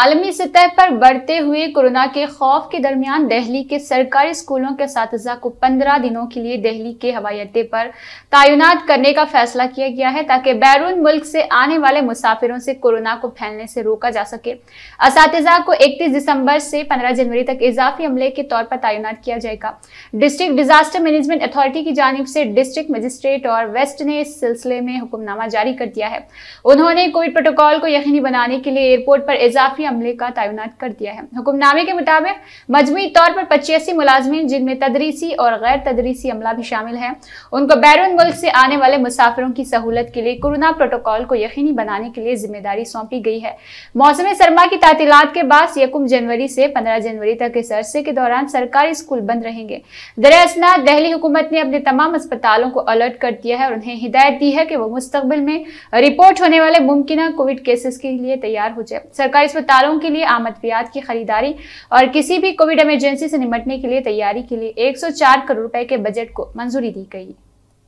आलमी सतह पर बढ़ते हुए कोरोना के खौफ के दरमियान दहली के सरकारी स्कूलों के इस को 15 दिनों के लिए दहली के हवाई अड्डे पर तैनात करने का फैसला किया गया है ताकि बैरून मुल्क से आने वाले मुसाफिरों से कोरोना को फैलने से रोका जा सके इस को 31 दिसंबर से 15 जनवरी तक इजाफी अमले के तौर पर तैनात किया जाएगा डिस्ट्रिक्ट डिजास्टर मैनेजमेंट अथॉरिटी की जानब से डिस्ट्रिक्ट मजिस्ट्रेट और वेस्ट ने इस सिलसिले में हुक्मनामा जारी कर दिया है उन्होंने कोविड प्रोटोकॉल को यकीनी बनाने के लिए एयरपोर्ट पर इजाफी काफी अमले का तैनात कर दिया है हुक्मनामे के मुताबिक मजमू तौर पर पचासी मुलाजमी जिनमें तदरीसी और गैर तदरीसी अमला भी शामिल है उनको बैरून मुल्क से आने वाले मुसाफिरों की सहूलत के लिए कोरोना प्रोटोकॉल को यकीनी बनाने के लिए जिम्मेदारी सौंपी गई है मौसम सरमा की तातीलत के बाद यकुम जनवरी से पंद्रह जनवरी तक इस अरसे के दौरान सरकारी स्कूल बंद रहेंगे दरअसना दहली हुकूमत ने अपने तमाम अस्पतालों को अलर्ट कर दिया है और उन्हें हिदायत दी है कि वो मुस्तबिल में रिपोर्ट होने वाले मुमकिन कोविड केसेस के लिए तैयार हो जाए सरकारी अस्पताल अस्पतालों के लिए अद्वियात की खरीदारी और किसी भी कोविड इमरजेंसी से निपटने के लिए तैयारी के लिए 104 करोड़ रुपए के बजट को मंजूरी दी गई